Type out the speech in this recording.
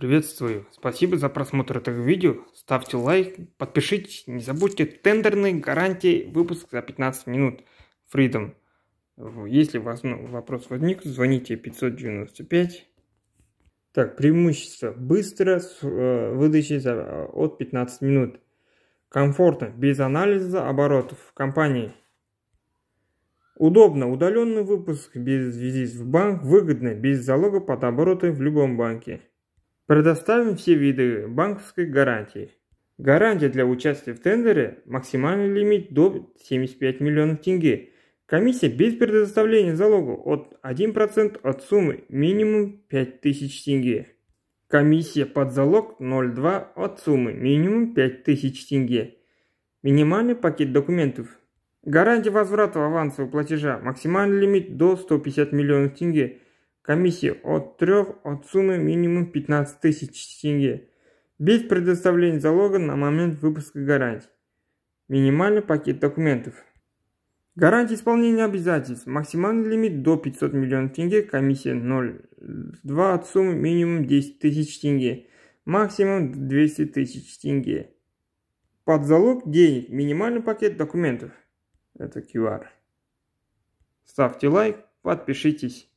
Приветствую! Спасибо за просмотр этого видео, ставьте лайк, подпишитесь, не забудьте тендерные гарантии, выпуск за 15 минут, Freedom. Если у вас вопрос возник, звоните 595. Так, преимущество. Быстро с э, выдачей за, э, от 15 минут. Комфортно, без анализа оборотов в компании. Удобно, удаленный выпуск без визит в банк, выгодно, без залога под обороты в любом банке. Предоставим все виды банковской гарантии. Гарантия для участия в тендере – максимальный лимит до 75 миллионов тенге. Комиссия без предоставления залога от 1% от суммы минимум 5000 тенге. Комиссия под залог 0,2 от суммы минимум 5000 тенге. Минимальный пакет документов. Гарантия возврата авансового платежа. Максимальный лимит до 150 миллионов тенге – Комиссия от 3 от суммы минимум 15 тысяч тенге. Без предоставления залога на момент выпуска гарантий. Минимальный пакет документов. Гарантия исполнения обязательств. Максимальный лимит до 500 миллионов тенге. Комиссия 0,2 от суммы минимум 10 тысяч тенге. Максимум 200 тысяч тенге. Под залог денег. Минимальный пакет документов. Это QR. Ставьте лайк, подпишитесь.